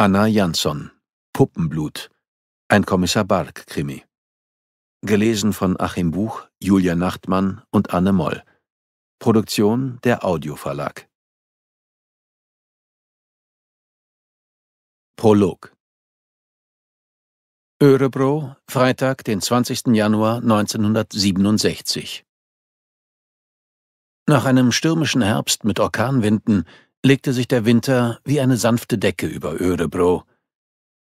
Anna Jansson Puppenblut Ein Kommissar Bark-Krimi Gelesen von Achim Buch, Julia Nachtmann und Anne Moll Produktion der Audioverlag Prolog Örebro, Freitag, den 20. Januar 1967. Nach einem stürmischen Herbst mit Orkanwinden legte sich der Winter wie eine sanfte Decke über Örebro.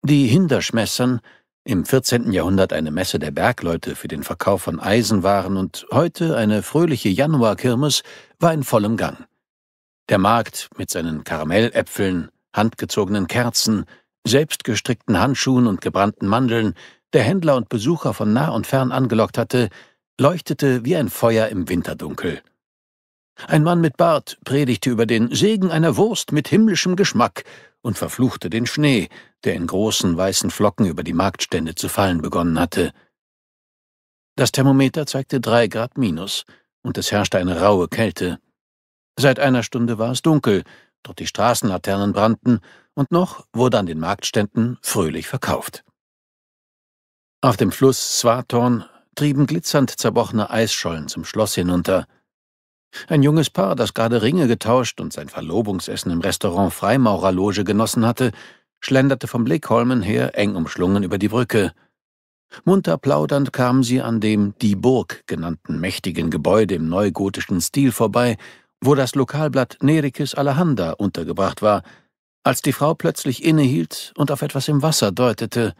Die Hinderschmessern, im 14. Jahrhundert eine Messe der Bergleute für den Verkauf von Eisenwaren und heute eine fröhliche Januarkirmes, war in vollem Gang. Der Markt mit seinen Karamelläpfeln, handgezogenen Kerzen, selbstgestrickten Handschuhen und gebrannten Mandeln, der Händler und Besucher von nah und fern angelockt hatte, leuchtete wie ein Feuer im Winterdunkel. Ein Mann mit Bart predigte über den Segen einer Wurst mit himmlischem Geschmack und verfluchte den Schnee, der in großen weißen Flocken über die Marktstände zu fallen begonnen hatte. Das Thermometer zeigte drei Grad minus, und es herrschte eine raue Kälte. Seit einer Stunde war es dunkel, doch die Straßenlaternen brannten, und noch wurde an den Marktständen fröhlich verkauft. Auf dem Fluss Swatorn trieben glitzernd zerbrochene Eisschollen zum Schloss hinunter, ein junges Paar, das gerade Ringe getauscht und sein Verlobungsessen im Restaurant Freimaurerloge genossen hatte, schlenderte vom Blickholmen her eng umschlungen über die Brücke. Munter plaudernd kamen sie an dem Die Burg genannten mächtigen Gebäude im neugotischen Stil vorbei, wo das Lokalblatt Nerikis Alejandra untergebracht war, als die Frau plötzlich innehielt und auf etwas im Wasser deutete.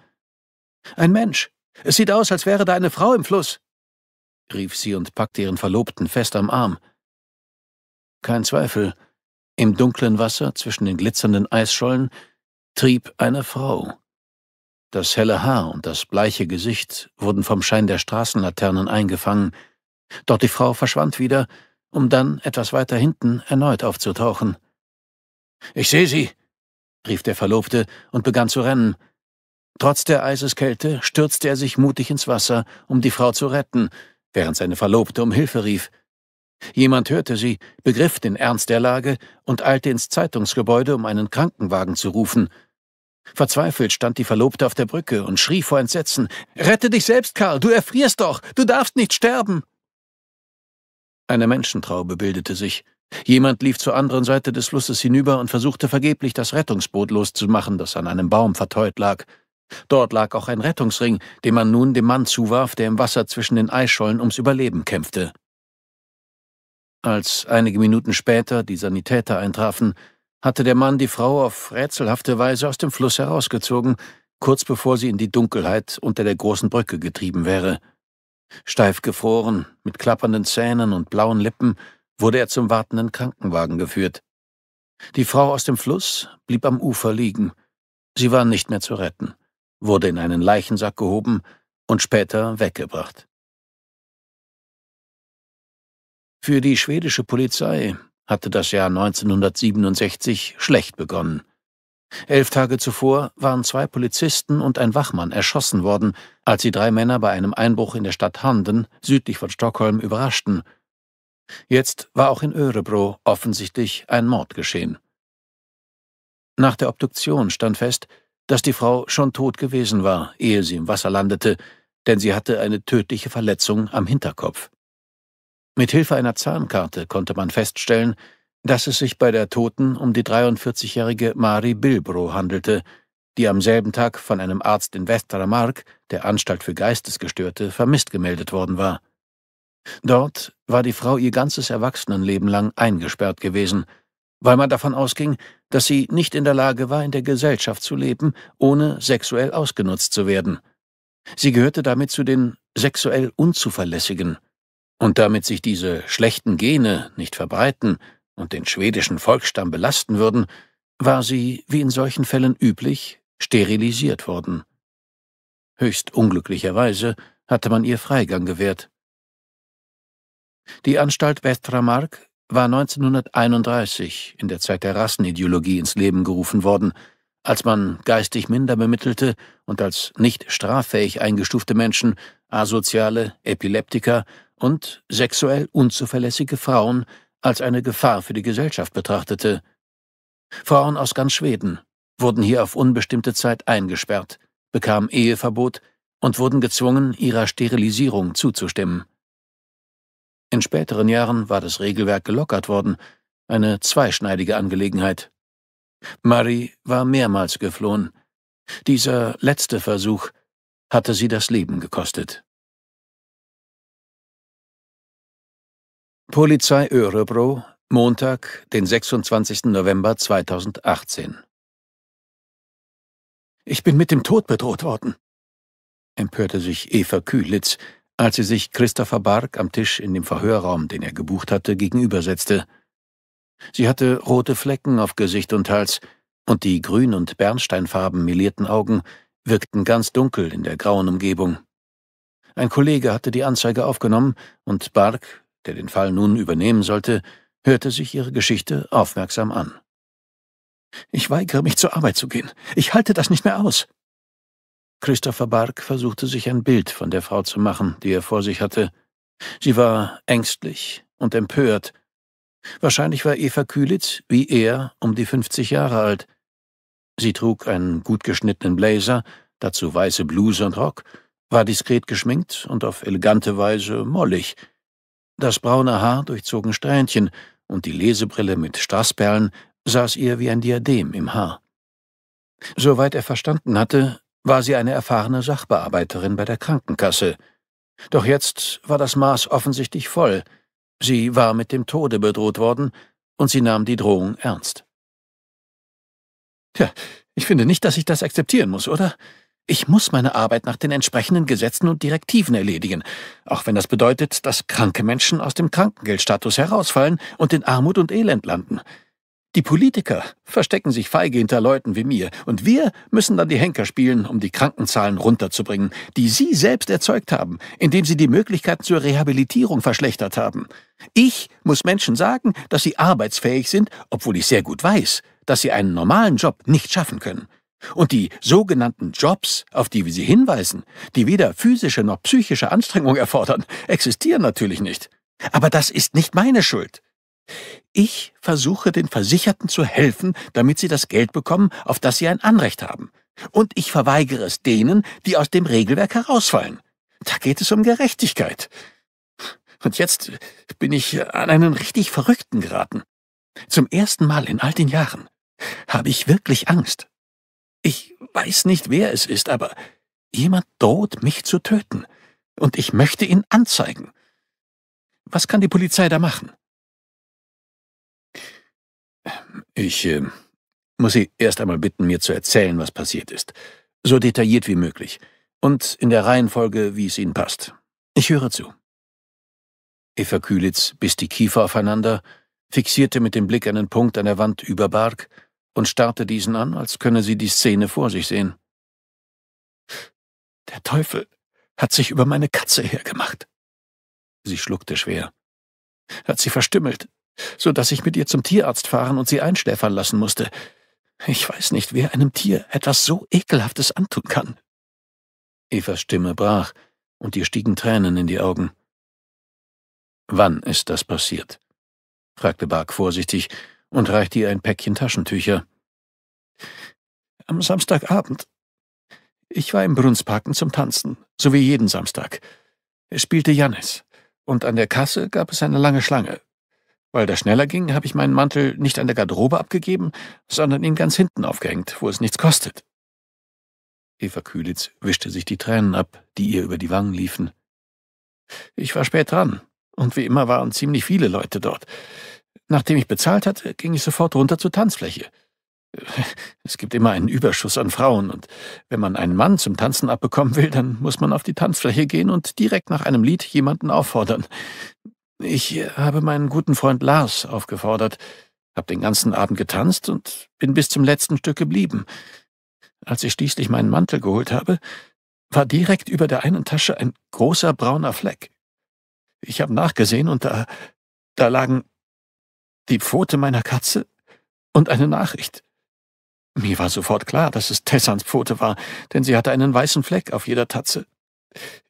Ein Mensch! Es sieht aus, als wäre da eine Frau im Fluss! rief sie und packte ihren Verlobten fest am Arm kein Zweifel, im dunklen Wasser zwischen den glitzernden Eisschollen trieb eine Frau. Das helle Haar und das bleiche Gesicht wurden vom Schein der Straßenlaternen eingefangen, doch die Frau verschwand wieder, um dann etwas weiter hinten erneut aufzutauchen. Ich sehe sie, rief der Verlobte und begann zu rennen. Trotz der Eiseskälte stürzte er sich mutig ins Wasser, um die Frau zu retten, während seine Verlobte um Hilfe rief. Jemand hörte sie, begriff den Ernst der Lage und eilte ins Zeitungsgebäude, um einen Krankenwagen zu rufen. Verzweifelt stand die Verlobte auf der Brücke und schrie vor Entsetzen Rette dich selbst, Karl, du erfrierst doch, du darfst nicht sterben. Eine Menschentraube bildete sich. Jemand lief zur anderen Seite des Flusses hinüber und versuchte vergeblich, das Rettungsboot loszumachen, das an einem Baum verteut lag. Dort lag auch ein Rettungsring, den man nun dem Mann zuwarf, der im Wasser zwischen den Eischollen ums Überleben kämpfte. Als einige Minuten später die Sanitäter eintrafen, hatte der Mann die Frau auf rätselhafte Weise aus dem Fluss herausgezogen, kurz bevor sie in die Dunkelheit unter der großen Brücke getrieben wäre. Steif gefroren, mit klappernden Zähnen und blauen Lippen, wurde er zum wartenden Krankenwagen geführt. Die Frau aus dem Fluss blieb am Ufer liegen. Sie war nicht mehr zu retten, wurde in einen Leichensack gehoben und später weggebracht. Für die schwedische Polizei hatte das Jahr 1967 schlecht begonnen. Elf Tage zuvor waren zwei Polizisten und ein Wachmann erschossen worden, als sie drei Männer bei einem Einbruch in der Stadt Handen südlich von Stockholm überraschten. Jetzt war auch in Örebro offensichtlich ein Mord geschehen. Nach der Obduktion stand fest, dass die Frau schon tot gewesen war, ehe sie im Wasser landete, denn sie hatte eine tödliche Verletzung am Hinterkopf. Mithilfe einer Zahnkarte konnte man feststellen, dass es sich bei der Toten um die 43-jährige Mari Bilbro handelte, die am selben Tag von einem Arzt in Westermark, der Anstalt für Geistesgestörte, vermisst gemeldet worden war. Dort war die Frau ihr ganzes Erwachsenenleben lang eingesperrt gewesen, weil man davon ausging, dass sie nicht in der Lage war, in der Gesellschaft zu leben, ohne sexuell ausgenutzt zu werden. Sie gehörte damit zu den sexuell Unzuverlässigen, und damit sich diese schlechten Gene nicht verbreiten und den schwedischen Volksstamm belasten würden, war sie, wie in solchen Fällen üblich, sterilisiert worden. Höchst unglücklicherweise hatte man ihr Freigang gewährt. Die Anstalt Westramark war 1931 in der Zeit der Rassenideologie ins Leben gerufen worden, als man geistig minder bemittelte und als nicht straffähig eingestufte Menschen, asoziale, Epileptiker und sexuell unzuverlässige Frauen als eine Gefahr für die Gesellschaft betrachtete. Frauen aus ganz Schweden wurden hier auf unbestimmte Zeit eingesperrt, bekamen Eheverbot und wurden gezwungen, ihrer Sterilisierung zuzustimmen. In späteren Jahren war das Regelwerk gelockert worden, eine zweischneidige Angelegenheit. Marie war mehrmals geflohen. Dieser letzte Versuch hatte sie das Leben gekostet. Polizei Örebro, Montag, den 26. November 2018. Ich bin mit dem Tod bedroht worden, empörte sich Eva Kühlitz, als sie sich Christopher Bark am Tisch in dem Verhörraum, den er gebucht hatte, gegenübersetzte. Sie hatte rote Flecken auf Gesicht und Hals, und die grün- und bernsteinfarben melierten Augen wirkten ganz dunkel in der grauen Umgebung. Ein Kollege hatte die Anzeige aufgenommen, und Bark der den Fall nun übernehmen sollte, hörte sich ihre Geschichte aufmerksam an. Ich weigere mich, zur Arbeit zu gehen. Ich halte das nicht mehr aus. Christopher Bark versuchte sich ein Bild von der Frau zu machen, die er vor sich hatte. Sie war ängstlich und empört. Wahrscheinlich war Eva Kühlitz, wie er, um die fünfzig Jahre alt. Sie trug einen gut geschnittenen Blazer, dazu weiße Bluse und Rock, war diskret geschminkt und auf elegante Weise mollig, das braune Haar, durchzogen Strähnchen, und die Lesebrille mit Strassperlen saß ihr wie ein Diadem im Haar. Soweit er verstanden hatte, war sie eine erfahrene Sachbearbeiterin bei der Krankenkasse. Doch jetzt war das Maß offensichtlich voll. Sie war mit dem Tode bedroht worden, und sie nahm die Drohung ernst. Tja, ich finde nicht, dass ich das akzeptieren muss, oder? Ich muss meine Arbeit nach den entsprechenden Gesetzen und Direktiven erledigen, auch wenn das bedeutet, dass kranke Menschen aus dem Krankengeldstatus herausfallen und in Armut und Elend landen. Die Politiker verstecken sich feige hinter Leuten wie mir, und wir müssen dann die Henker spielen, um die Krankenzahlen runterzubringen, die sie selbst erzeugt haben, indem sie die Möglichkeiten zur Rehabilitierung verschlechtert haben. Ich muss Menschen sagen, dass sie arbeitsfähig sind, obwohl ich sehr gut weiß, dass sie einen normalen Job nicht schaffen können. Und die sogenannten Jobs, auf die wir sie hinweisen, die weder physische noch psychische Anstrengung erfordern, existieren natürlich nicht. Aber das ist nicht meine Schuld. Ich versuche den Versicherten zu helfen, damit sie das Geld bekommen, auf das sie ein Anrecht haben. Und ich verweigere es denen, die aus dem Regelwerk herausfallen. Da geht es um Gerechtigkeit. Und jetzt bin ich an einen richtig Verrückten geraten. Zum ersten Mal in all den Jahren habe ich wirklich Angst. Ich weiß nicht, wer es ist, aber jemand droht, mich zu töten, und ich möchte ihn anzeigen. Was kann die Polizei da machen? Ich äh, muss Sie erst einmal bitten, mir zu erzählen, was passiert ist. So detailliert wie möglich. Und in der Reihenfolge, wie es Ihnen passt. Ich höre zu. Eva Kühlitz biss die Kiefer aufeinander, fixierte mit dem Blick einen Punkt an der Wand über Bark und starrte diesen an, als könne sie die Szene vor sich sehen. Der Teufel hat sich über meine Katze hergemacht. Sie schluckte schwer. Hat sie verstümmelt, so dass ich mit ihr zum Tierarzt fahren und sie einschläfern lassen musste. Ich weiß nicht, wer einem Tier etwas so Ekelhaftes antun kann. Evas Stimme brach, und ihr stiegen Tränen in die Augen. Wann ist das passiert? fragte Bark vorsichtig, und reichte ihr ein Päckchen Taschentücher. Am Samstagabend. Ich war im Brunsparken zum Tanzen, so wie jeden Samstag. Es spielte Jannis, und an der Kasse gab es eine lange Schlange. Weil das schneller ging, habe ich meinen Mantel nicht an der Garderobe abgegeben, sondern ihn ganz hinten aufgehängt, wo es nichts kostet. Eva Kühlitz wischte sich die Tränen ab, die ihr über die Wangen liefen. Ich war spät dran, und wie immer waren ziemlich viele Leute dort. Nachdem ich bezahlt hatte, ging ich sofort runter zur Tanzfläche. Es gibt immer einen Überschuss an Frauen, und wenn man einen Mann zum Tanzen abbekommen will, dann muss man auf die Tanzfläche gehen und direkt nach einem Lied jemanden auffordern. Ich habe meinen guten Freund Lars aufgefordert, habe den ganzen Abend getanzt und bin bis zum letzten Stück geblieben. Als ich schließlich meinen Mantel geholt habe, war direkt über der einen Tasche ein großer brauner Fleck. Ich habe nachgesehen und da, da lagen die Pfote meiner Katze und eine Nachricht. Mir war sofort klar, dass es Tessans Pfote war, denn sie hatte einen weißen Fleck auf jeder Tatze.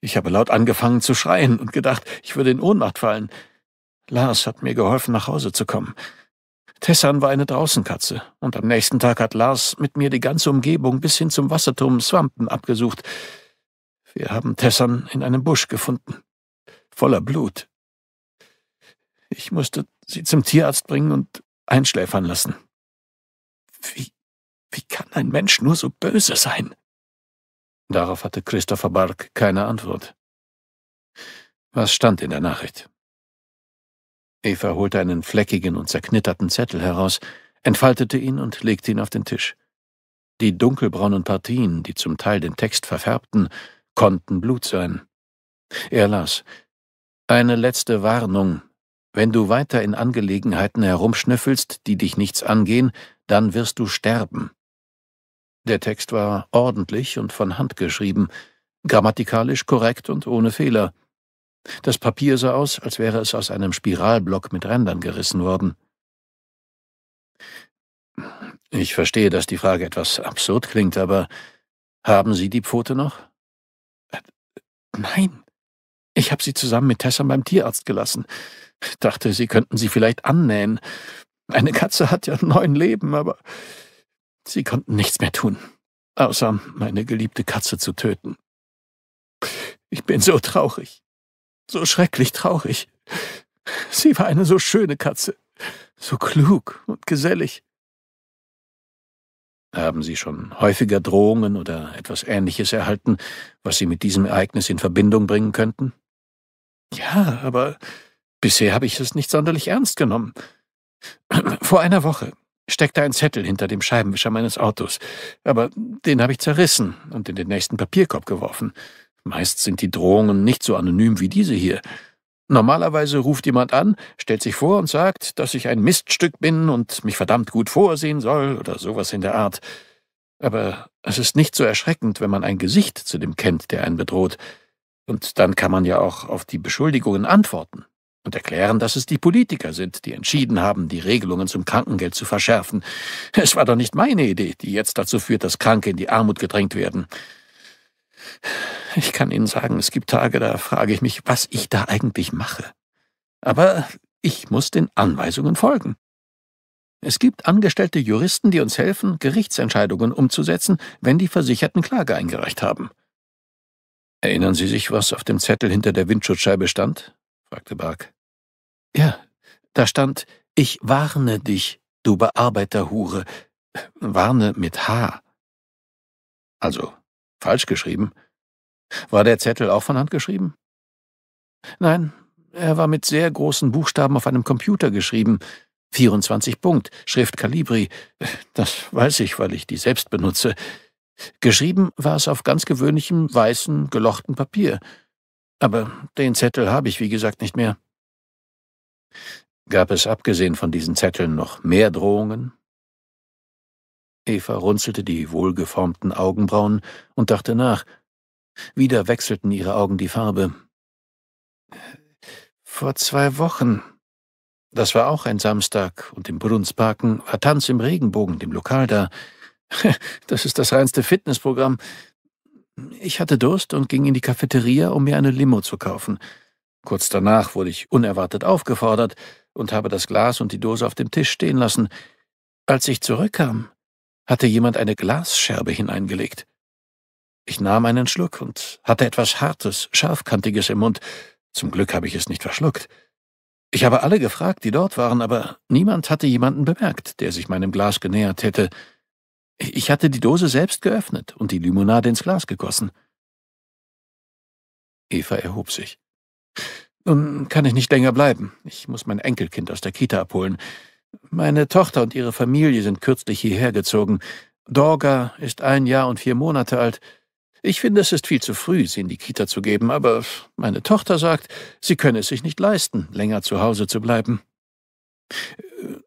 Ich habe laut angefangen zu schreien und gedacht, ich würde in Ohnmacht fallen. Lars hat mir geholfen, nach Hause zu kommen. Tessan war eine Draußenkatze, und am nächsten Tag hat Lars mit mir die ganze Umgebung bis hin zum Wasserturm Swampen abgesucht. Wir haben Tessan in einem Busch gefunden, voller Blut. Ich musste sie zum Tierarzt bringen und einschläfern lassen. Wie, wie kann ein Mensch nur so böse sein? Darauf hatte Christopher Bark keine Antwort. Was stand in der Nachricht? Eva holte einen fleckigen und zerknitterten Zettel heraus, entfaltete ihn und legte ihn auf den Tisch. Die dunkelbraunen Partien, die zum Teil den Text verfärbten, konnten Blut sein. Er las Eine letzte Warnung wenn du weiter in Angelegenheiten herumschnüffelst, die dich nichts angehen, dann wirst du sterben. Der Text war ordentlich und von Hand geschrieben, grammatikalisch korrekt und ohne Fehler. Das Papier sah aus, als wäre es aus einem Spiralblock mit Rändern gerissen worden. Ich verstehe, dass die Frage etwas absurd klingt, aber haben Sie die Pfote noch? Äh, nein. Ich habe sie zusammen mit Tessa beim Tierarzt gelassen. Ich dachte, sie könnten sie vielleicht annähen. Eine Katze hat ja neun Leben, aber sie konnten nichts mehr tun, außer meine geliebte Katze zu töten. Ich bin so traurig, so schrecklich traurig. Sie war eine so schöne Katze, so klug und gesellig. Haben Sie schon häufiger Drohungen oder etwas Ähnliches erhalten, was Sie mit diesem Ereignis in Verbindung bringen könnten? Ja, aber Bisher habe ich es nicht sonderlich ernst genommen. Vor einer Woche steckte ein Zettel hinter dem Scheibenwischer meines Autos, aber den habe ich zerrissen und in den nächsten Papierkorb geworfen. Meist sind die Drohungen nicht so anonym wie diese hier. Normalerweise ruft jemand an, stellt sich vor und sagt, dass ich ein Miststück bin und mich verdammt gut vorsehen soll oder sowas in der Art. Aber es ist nicht so erschreckend, wenn man ein Gesicht zu dem kennt, der einen bedroht. Und dann kann man ja auch auf die Beschuldigungen antworten und erklären, dass es die Politiker sind, die entschieden haben, die Regelungen zum Krankengeld zu verschärfen. Es war doch nicht meine Idee, die jetzt dazu führt, dass Kranke in die Armut gedrängt werden. Ich kann Ihnen sagen, es gibt Tage, da frage ich mich, was ich da eigentlich mache. Aber ich muss den Anweisungen folgen. Es gibt angestellte Juristen, die uns helfen, Gerichtsentscheidungen umzusetzen, wenn die Versicherten Klage eingereicht haben. Erinnern Sie sich, was auf dem Zettel hinter der Windschutzscheibe stand? fragte Bark. Ja, da stand, ich warne dich, du Bearbeiterhure. Warne mit H. Also, falsch geschrieben. War der Zettel auch von Hand geschrieben? Nein, er war mit sehr großen Buchstaben auf einem Computer geschrieben. 24 Punkt, Schrift Calibri. Das weiß ich, weil ich die selbst benutze. Geschrieben war es auf ganz gewöhnlichem, weißen, gelochten Papier. Aber den Zettel habe ich, wie gesagt, nicht mehr. Gab es abgesehen von diesen Zetteln noch mehr Drohungen? Eva runzelte die wohlgeformten Augenbrauen und dachte nach. Wieder wechselten ihre Augen die Farbe. Vor zwei Wochen. Das war auch ein Samstag, und im Brunsparken war Tanz im Regenbogen, dem Lokal da. Das ist das reinste Fitnessprogramm. Ich hatte Durst und ging in die Cafeteria, um mir eine Limo zu kaufen. Kurz danach wurde ich unerwartet aufgefordert und habe das Glas und die Dose auf dem Tisch stehen lassen. Als ich zurückkam, hatte jemand eine Glasscherbe hineingelegt. Ich nahm einen Schluck und hatte etwas Hartes, Scharfkantiges im Mund. Zum Glück habe ich es nicht verschluckt. Ich habe alle gefragt, die dort waren, aber niemand hatte jemanden bemerkt, der sich meinem Glas genähert hätte. Ich hatte die Dose selbst geöffnet und die Limonade ins Glas gegossen. Eva erhob sich. Nun kann ich nicht länger bleiben. Ich muss mein Enkelkind aus der Kita abholen. Meine Tochter und ihre Familie sind kürzlich hierher gezogen. Dorga ist ein Jahr und vier Monate alt. Ich finde, es ist viel zu früh, sie in die Kita zu geben, aber meine Tochter sagt, sie könne es sich nicht leisten, länger zu Hause zu bleiben.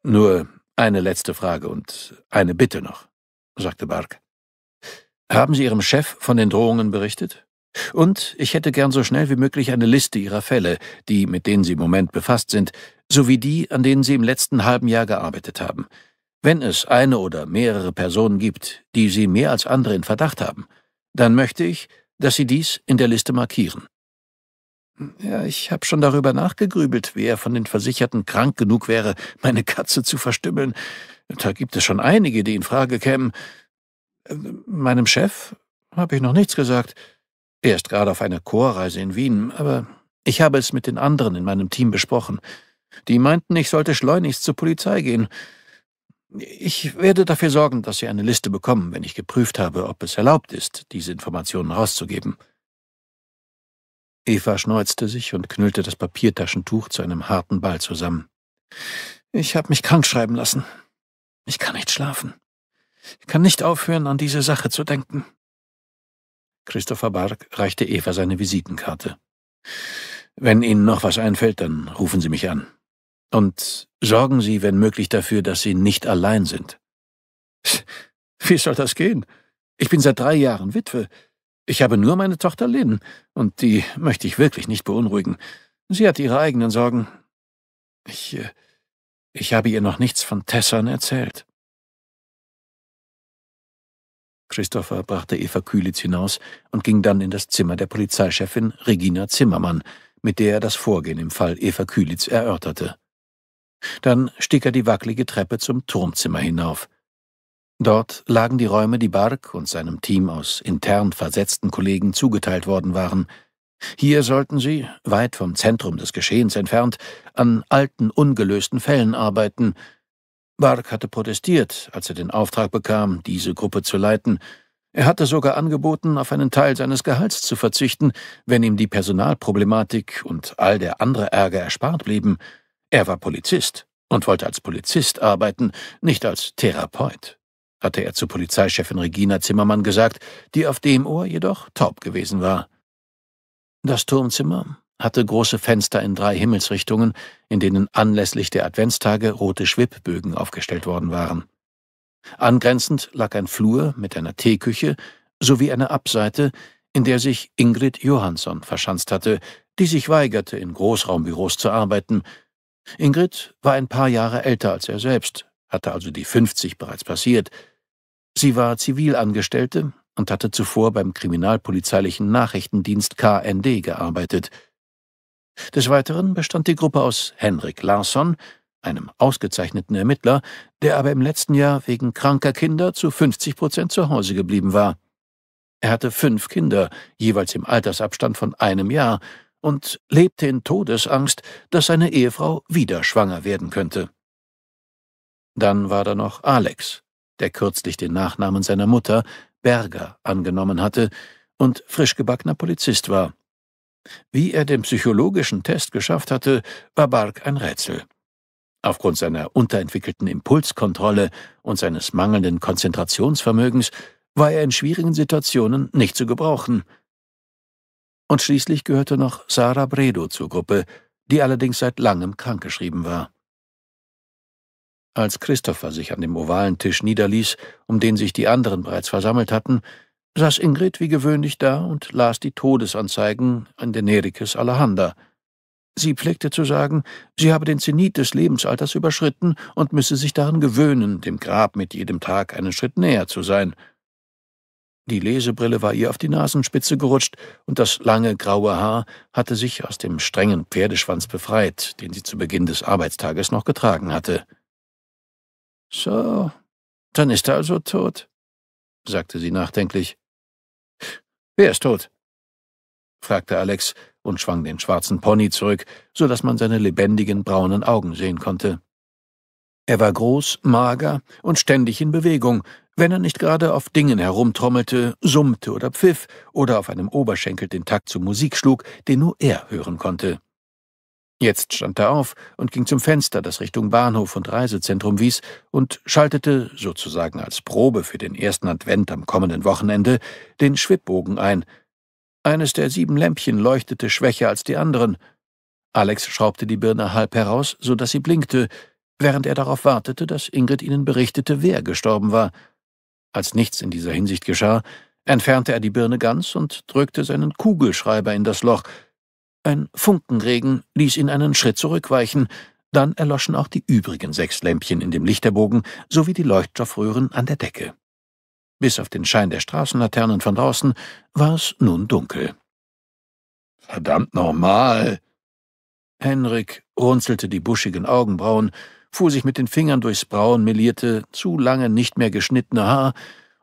Nur eine letzte Frage und eine Bitte noch, sagte Bark. Haben Sie Ihrem Chef von den Drohungen berichtet? Und ich hätte gern so schnell wie möglich eine Liste Ihrer Fälle, die mit denen Sie im Moment befasst sind, sowie die, an denen Sie im letzten halben Jahr gearbeitet haben. Wenn es eine oder mehrere Personen gibt, die Sie mehr als andere in Verdacht haben, dann möchte ich, dass Sie dies in der Liste markieren. Ja, ich habe schon darüber nachgegrübelt, wer von den Versicherten krank genug wäre, meine Katze zu verstümmeln. Da gibt es schon einige, die in Frage kämen. Äh, meinem Chef habe ich noch nichts gesagt. Er ist gerade auf einer Chorreise in Wien, aber ich habe es mit den anderen in meinem Team besprochen. Die meinten, ich sollte schleunigst zur Polizei gehen. Ich werde dafür sorgen, dass Sie eine Liste bekommen, wenn ich geprüft habe, ob es erlaubt ist, diese Informationen rauszugeben. Eva schneuzte sich und knüllte das Papiertaschentuch zu einem harten Ball zusammen. Ich habe mich krank schreiben lassen. Ich kann nicht schlafen. Ich kann nicht aufhören, an diese Sache zu denken. Christopher Bark reichte Eva seine Visitenkarte. Wenn Ihnen noch was einfällt, dann rufen Sie mich an. Und sorgen Sie, wenn möglich, dafür, dass Sie nicht allein sind. Wie soll das gehen? Ich bin seit drei Jahren Witwe. Ich habe nur meine Tochter Lynn, und die möchte ich wirklich nicht beunruhigen. Sie hat ihre eigenen Sorgen. Ich, äh, ich habe ihr noch nichts von Tessan erzählt. Christopher brachte Eva Kühlitz hinaus und ging dann in das Zimmer der Polizeichefin Regina Zimmermann, mit der er das Vorgehen im Fall Eva Kühlitz erörterte. Dann stieg er die wackelige Treppe zum Turmzimmer hinauf. Dort lagen die Räume, die Bark und seinem Team aus intern versetzten Kollegen zugeteilt worden waren. Hier sollten sie, weit vom Zentrum des Geschehens entfernt, an alten, ungelösten Fällen arbeiten, Bark hatte protestiert, als er den Auftrag bekam, diese Gruppe zu leiten. Er hatte sogar angeboten, auf einen Teil seines Gehalts zu verzichten, wenn ihm die Personalproblematik und all der andere Ärger erspart blieben. Er war Polizist und wollte als Polizist arbeiten, nicht als Therapeut, hatte er zu Polizeichefin Regina Zimmermann gesagt, die auf dem Ohr jedoch taub gewesen war. Das Turmzimmer hatte große Fenster in drei Himmelsrichtungen, in denen anlässlich der Adventstage rote Schwibbögen aufgestellt worden waren. Angrenzend lag ein Flur mit einer Teeküche sowie eine Abseite, in der sich Ingrid Johansson verschanzt hatte, die sich weigerte, in Großraumbüros zu arbeiten. Ingrid war ein paar Jahre älter als er selbst, hatte also die 50 bereits passiert. Sie war Zivilangestellte und hatte zuvor beim kriminalpolizeilichen Nachrichtendienst KND gearbeitet – des Weiteren bestand die Gruppe aus Henrik Larsson, einem ausgezeichneten Ermittler, der aber im letzten Jahr wegen kranker Kinder zu 50 Prozent zu Hause geblieben war. Er hatte fünf Kinder, jeweils im Altersabstand von einem Jahr, und lebte in Todesangst, dass seine Ehefrau wieder schwanger werden könnte. Dann war da noch Alex, der kürzlich den Nachnamen seiner Mutter, Berger, angenommen hatte und frischgebackener Polizist war. Wie er den psychologischen Test geschafft hatte, war Bark ein Rätsel. Aufgrund seiner unterentwickelten Impulskontrolle und seines mangelnden Konzentrationsvermögens war er in schwierigen Situationen nicht zu gebrauchen. Und schließlich gehörte noch Sarah Bredo zur Gruppe, die allerdings seit langem krankgeschrieben war. Als Christopher sich an dem ovalen Tisch niederließ, um den sich die anderen bereits versammelt hatten, saß Ingrid wie gewöhnlich da und las die Todesanzeigen an der Nerikes Alejandra. Sie pflegte zu sagen, sie habe den Zenit des Lebensalters überschritten und müsse sich daran gewöhnen, dem Grab mit jedem Tag einen Schritt näher zu sein. Die Lesebrille war ihr auf die Nasenspitze gerutscht, und das lange graue Haar hatte sich aus dem strengen Pferdeschwanz befreit, den sie zu Beginn des Arbeitstages noch getragen hatte. So, dann ist er also tot, sagte sie nachdenklich. Wer ist tot? fragte Alex und schwang den schwarzen Pony zurück, so dass man seine lebendigen braunen Augen sehen konnte. Er war groß, mager und ständig in Bewegung, wenn er nicht gerade auf Dingen herumtrommelte, summte oder pfiff oder auf einem Oberschenkel den Takt zur Musik schlug, den nur er hören konnte. Jetzt stand er auf und ging zum Fenster, das Richtung Bahnhof und Reisezentrum wies, und schaltete, sozusagen als Probe für den ersten Advent am kommenden Wochenende, den Schwibbogen ein. Eines der sieben Lämpchen leuchtete schwächer als die anderen. Alex schraubte die Birne halb heraus, so dass sie blinkte, während er darauf wartete, dass Ingrid ihnen berichtete, wer gestorben war. Als nichts in dieser Hinsicht geschah, entfernte er die Birne ganz und drückte seinen Kugelschreiber in das Loch, ein Funkenregen ließ ihn einen Schritt zurückweichen, dann erloschen auch die übrigen sechs Lämpchen in dem Lichterbogen sowie die Leuchtstoffröhren an der Decke. Bis auf den Schein der Straßenlaternen von draußen war es nun dunkel. Verdammt normal! Henrik runzelte die buschigen Augenbrauen, fuhr sich mit den Fingern durchs braun melierte, zu lange nicht mehr geschnittene Haar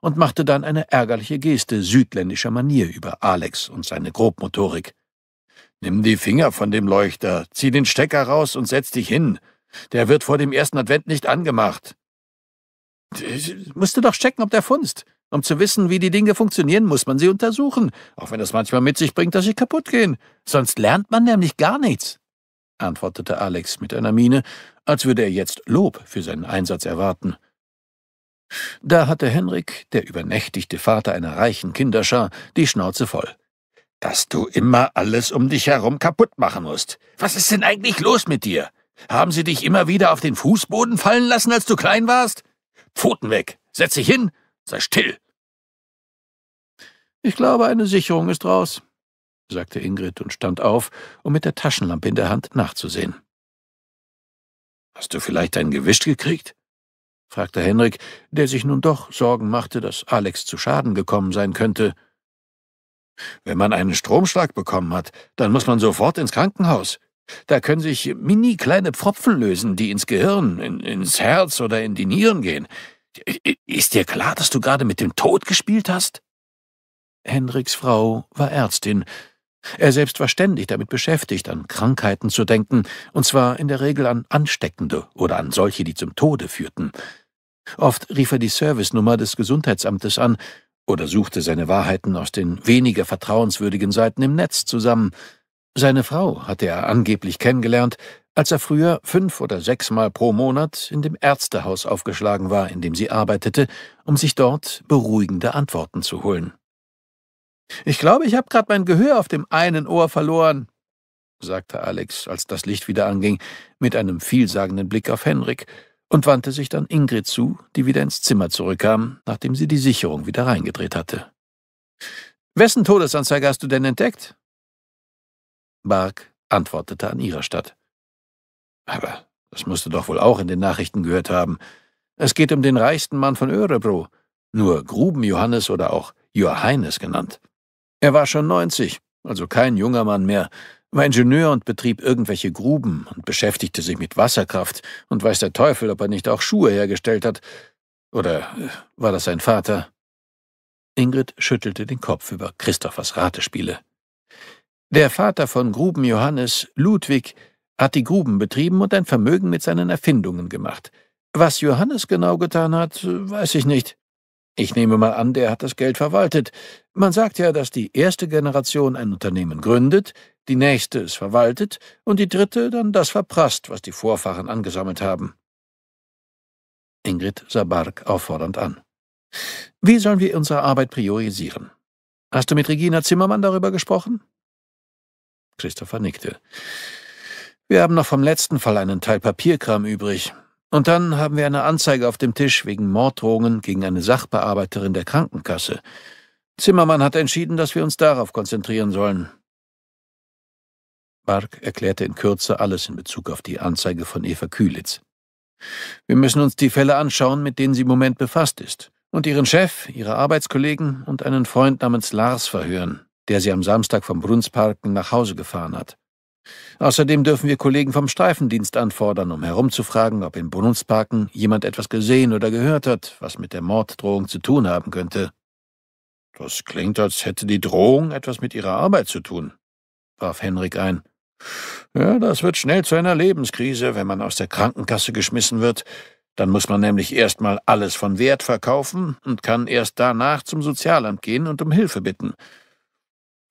und machte dann eine ärgerliche Geste südländischer Manier über Alex und seine Grobmotorik. Nimm die Finger von dem Leuchter, zieh den Stecker raus und setz dich hin. Der wird vor dem ersten Advent nicht angemacht. Ich musste doch checken, ob der funzt. Um zu wissen, wie die Dinge funktionieren, muss man sie untersuchen, auch wenn das manchmal mit sich bringt, dass sie kaputt gehen. Sonst lernt man nämlich gar nichts, antwortete Alex mit einer Miene, als würde er jetzt Lob für seinen Einsatz erwarten. Da hatte Henrik, der übernächtigte Vater einer reichen Kinderschar, die Schnauze voll. Dass du immer alles um dich herum kaputt machen musst. Was ist denn eigentlich los mit dir? Haben sie dich immer wieder auf den Fußboden fallen lassen, als du klein warst? Pfoten weg, setz dich hin, sei still. Ich glaube, eine Sicherung ist raus, sagte Ingrid und stand auf, um mit der Taschenlampe in der Hand nachzusehen. Hast du vielleicht ein Gewicht gekriegt? fragte Henrik, der sich nun doch Sorgen machte, dass Alex zu Schaden gekommen sein könnte. Wenn man einen Stromschlag bekommen hat, dann muss man sofort ins Krankenhaus. Da können sich mini kleine Pfropfen lösen, die ins Gehirn, in, ins Herz oder in die Nieren gehen. Ist dir klar, dass du gerade mit dem Tod gespielt hast? Henriks Frau war Ärztin. Er selbst war ständig damit beschäftigt, an Krankheiten zu denken, und zwar in der Regel an ansteckende oder an solche, die zum Tode führten. Oft rief er die Servicenummer des Gesundheitsamtes an oder suchte seine Wahrheiten aus den weniger vertrauenswürdigen Seiten im Netz zusammen. Seine Frau hatte er angeblich kennengelernt, als er früher fünf oder sechsmal pro Monat in dem Ärztehaus aufgeschlagen war, in dem sie arbeitete, um sich dort beruhigende Antworten zu holen. Ich glaube, ich habe gerade mein Gehör auf dem einen Ohr verloren, sagte Alex, als das Licht wieder anging, mit einem vielsagenden Blick auf Henrik, und wandte sich dann Ingrid zu, die wieder ins Zimmer zurückkam, nachdem sie die Sicherung wieder reingedreht hatte. Wessen Todesanzeige hast du denn entdeckt? Bark antwortete an ihrer Stadt. Aber das musst du doch wohl auch in den Nachrichten gehört haben. Es geht um den reichsten Mann von Örebro, nur Grubenjohannes oder auch Johannes genannt. Er war schon neunzig, also kein junger Mann mehr, war Ingenieur und betrieb irgendwelche Gruben und beschäftigte sich mit Wasserkraft und weiß der Teufel, ob er nicht auch Schuhe hergestellt hat. Oder äh, war das sein Vater? Ingrid schüttelte den Kopf über Christophers Ratespiele. Der Vater von Gruben Johannes, Ludwig, hat die Gruben betrieben und ein Vermögen mit seinen Erfindungen gemacht. Was Johannes genau getan hat, weiß ich nicht. Ich nehme mal an, der hat das Geld verwaltet. Man sagt ja, dass die erste Generation ein Unternehmen gründet, die nächste es verwaltet und die dritte dann das verprasst, was die Vorfahren angesammelt haben. Ingrid sah Bark auffordernd an. Wie sollen wir unsere Arbeit priorisieren? Hast du mit Regina Zimmermann darüber gesprochen? Christopher nickte. Wir haben noch vom letzten Fall einen Teil Papierkram übrig. Und dann haben wir eine Anzeige auf dem Tisch wegen Morddrohungen gegen eine Sachbearbeiterin der Krankenkasse. Zimmermann hat entschieden, dass wir uns darauf konzentrieren sollen. Bark erklärte in Kürze alles in Bezug auf die Anzeige von Eva Kühlitz. Wir müssen uns die Fälle anschauen, mit denen sie im Moment befasst ist, und ihren Chef, ihre Arbeitskollegen und einen Freund namens Lars verhören, der sie am Samstag vom Brunsparken nach Hause gefahren hat. Außerdem dürfen wir Kollegen vom Streifendienst anfordern, um herumzufragen, ob im Brunsparken jemand etwas gesehen oder gehört hat, was mit der Morddrohung zu tun haben könnte. Das klingt, als hätte die Drohung etwas mit ihrer Arbeit zu tun, warf Henrik ein. Ja, das wird schnell zu einer Lebenskrise, wenn man aus der Krankenkasse geschmissen wird. Dann muss man nämlich erstmal alles von Wert verkaufen und kann erst danach zum Sozialamt gehen und um Hilfe bitten.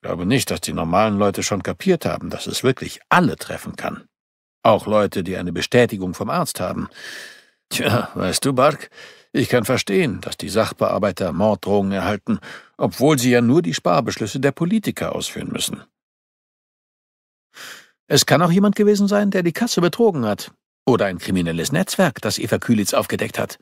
Ich glaube nicht, dass die normalen Leute schon kapiert haben, dass es wirklich alle treffen kann. Auch Leute, die eine Bestätigung vom Arzt haben. Tja, weißt du, Bark, ich kann verstehen, dass die Sachbearbeiter Morddrohungen erhalten, obwohl sie ja nur die Sparbeschlüsse der Politiker ausführen müssen. Es kann auch jemand gewesen sein, der die Kasse betrogen hat. Oder ein kriminelles Netzwerk, das Eva Kühlitz aufgedeckt hat,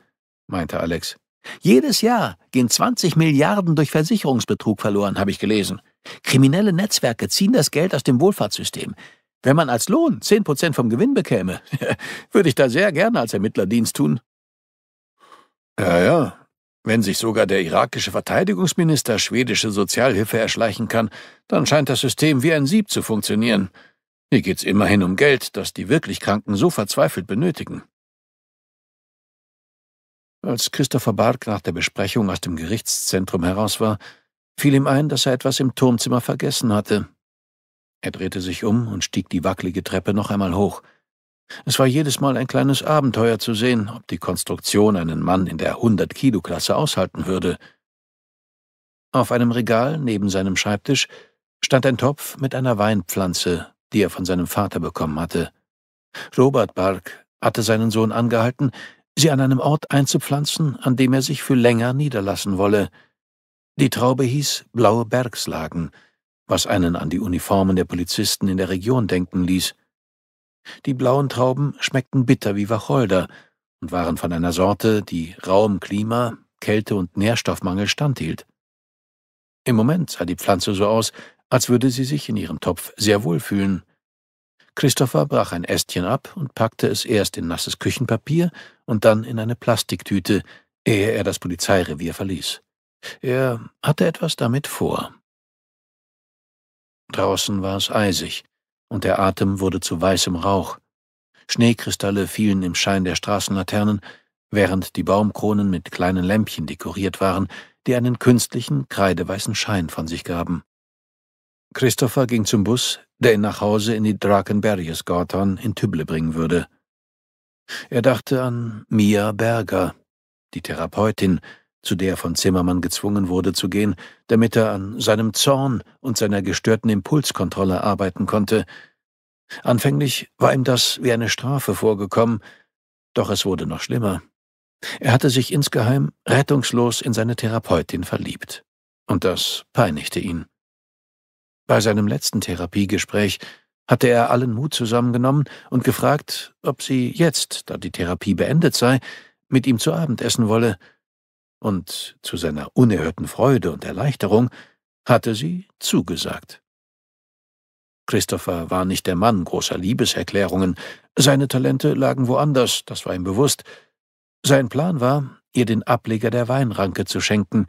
meinte Alex. Jedes Jahr gehen 20 Milliarden durch Versicherungsbetrug verloren, habe ich gelesen. Kriminelle Netzwerke ziehen das Geld aus dem Wohlfahrtssystem. Wenn man als Lohn 10% vom Gewinn bekäme, würde ich da sehr gerne als Ermittler Dienst tun. Ja, ja, wenn sich sogar der irakische Verteidigungsminister schwedische Sozialhilfe erschleichen kann, dann scheint das System wie ein Sieb zu funktionieren. Hier geht's immerhin um Geld, das die wirklich Kranken so verzweifelt benötigen. Als Christopher Bark nach der Besprechung aus dem Gerichtszentrum heraus war, fiel ihm ein, dass er etwas im Turmzimmer vergessen hatte. Er drehte sich um und stieg die wackelige Treppe noch einmal hoch – es war jedes Mal ein kleines Abenteuer zu sehen, ob die Konstruktion einen Mann in der 100-Kilo-Klasse aushalten würde. Auf einem Regal neben seinem Schreibtisch stand ein Topf mit einer Weinpflanze, die er von seinem Vater bekommen hatte. Robert Bark hatte seinen Sohn angehalten, sie an einem Ort einzupflanzen, an dem er sich für länger niederlassen wolle. Die Traube hieß Blaue Bergslagen, was einen an die Uniformen der Polizisten in der Region denken ließ. Die blauen Trauben schmeckten bitter wie Wacholder und waren von einer Sorte, die rauem Klima, Kälte und Nährstoffmangel standhielt. Im Moment sah die Pflanze so aus, als würde sie sich in ihrem Topf sehr wohl fühlen. Christopher brach ein Ästchen ab und packte es erst in nasses Küchenpapier und dann in eine Plastiktüte, ehe er das Polizeirevier verließ. Er hatte etwas damit vor. Draußen war es eisig und der Atem wurde zu weißem Rauch. Schneekristalle fielen im Schein der Straßenlaternen, während die Baumkronen mit kleinen Lämpchen dekoriert waren, die einen künstlichen, kreideweißen Schein von sich gaben. Christopher ging zum Bus, der ihn nach Hause in die Drakenberries Gorton in Tüble bringen würde. Er dachte an Mia Berger, die Therapeutin, zu der von Zimmermann gezwungen wurde zu gehen, damit er an seinem Zorn und seiner gestörten Impulskontrolle arbeiten konnte. Anfänglich war ihm das wie eine Strafe vorgekommen, doch es wurde noch schlimmer. Er hatte sich insgeheim rettungslos in seine Therapeutin verliebt, und das peinigte ihn. Bei seinem letzten Therapiegespräch hatte er allen Mut zusammengenommen und gefragt, ob sie jetzt, da die Therapie beendet sei, mit ihm zu Abend essen wolle, und zu seiner unerhörten Freude und Erleichterung hatte sie zugesagt. Christopher war nicht der Mann großer Liebeserklärungen, seine Talente lagen woanders, das war ihm bewusst. Sein Plan war, ihr den Ableger der Weinranke zu schenken.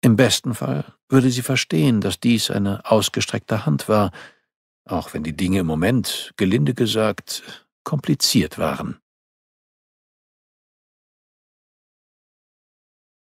Im besten Fall würde sie verstehen, dass dies eine ausgestreckte Hand war, auch wenn die Dinge im Moment, gelinde gesagt, kompliziert waren.